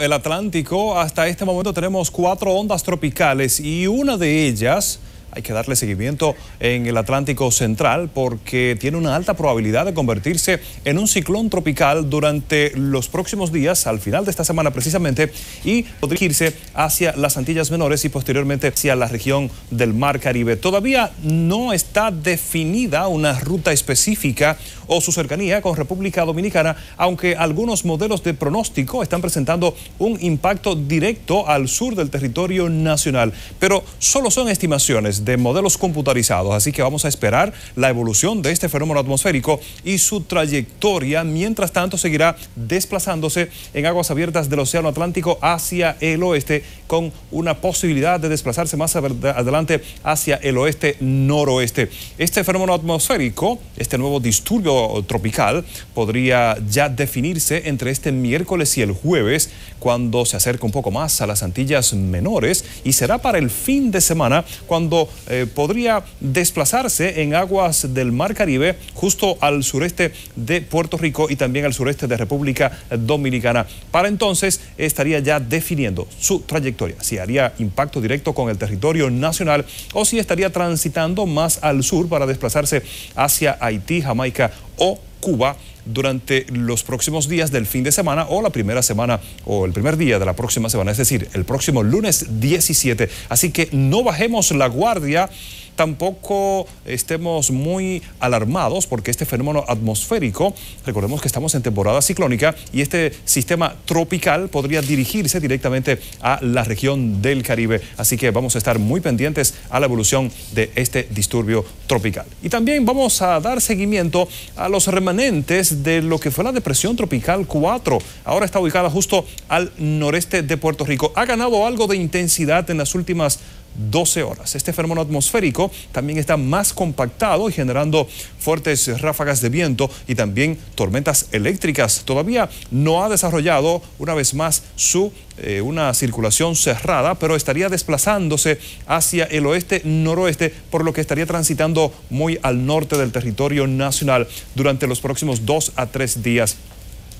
el Atlántico. Hasta este momento tenemos cuatro ondas tropicales y una de ellas hay que darle seguimiento en el Atlántico Central porque tiene una alta probabilidad de convertirse en un ciclón tropical durante los próximos días, al final de esta semana precisamente, y dirigirse hacia las Antillas Menores y posteriormente hacia la región del Mar Caribe. Todavía no está definida una ruta específica o su cercanía con República Dominicana, aunque algunos modelos de pronóstico están presentando un impacto directo al sur del territorio nacional. Pero solo son estimaciones de modelos computarizados, así que vamos a esperar la evolución de este fenómeno atmosférico y su trayectoria. Mientras tanto, seguirá desplazándose en aguas abiertas del Océano Atlántico hacia el oeste, con una posibilidad de desplazarse más adelante hacia el oeste-noroeste. Este fenómeno atmosférico, este nuevo disturbio tropical, podría ya definirse entre este miércoles y el jueves, cuando se acerca un poco más a las Antillas Menores, y será para el fin de semana cuando eh, podría desplazarse en aguas del Mar Caribe justo al sureste de Puerto Rico y también al sureste de República Dominicana. Para entonces estaría ya definiendo su trayectoria, si haría impacto directo con el territorio nacional o si estaría transitando más al sur para desplazarse hacia Haití, Jamaica o Cuba durante los próximos días del fin de semana o la primera semana o el primer día de la próxima semana, es decir, el próximo lunes 17. Así que no bajemos la guardia tampoco estemos muy alarmados porque este fenómeno atmosférico, recordemos que estamos en temporada ciclónica y este sistema tropical podría dirigirse directamente a la región del Caribe. Así que vamos a estar muy pendientes a la evolución de este disturbio tropical. Y también vamos a dar seguimiento a los remanentes de lo que fue la depresión tropical 4. Ahora está ubicada justo al noreste de Puerto Rico. Ha ganado algo de intensidad en las últimas 12 horas. Este fenómeno atmosférico también está más compactado y generando fuertes ráfagas de viento y también tormentas eléctricas. Todavía no ha desarrollado una vez más su eh, una circulación cerrada, pero estaría desplazándose hacia el oeste noroeste, por lo que estaría transitando muy al norte del territorio nacional durante los próximos dos a tres días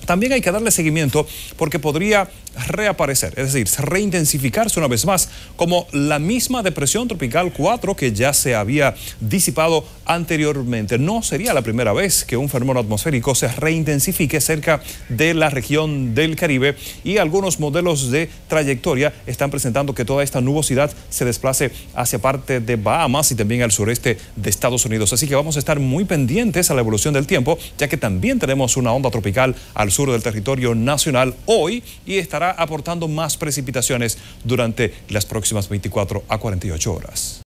también hay que darle seguimiento porque podría reaparecer, es decir, reintensificarse una vez más como la misma depresión tropical 4 que ya se había disipado anteriormente. No sería la primera vez que un fenómeno atmosférico se reintensifique cerca de la región del Caribe y algunos modelos de trayectoria están presentando que toda esta nubosidad se desplace hacia parte de Bahamas y también al sureste de Estados Unidos. Así que vamos a estar muy pendientes a la evolución del tiempo, ya que también tenemos una onda tropical al sur del territorio nacional hoy y estará aportando más precipitaciones durante las próximas 24 a 48 horas.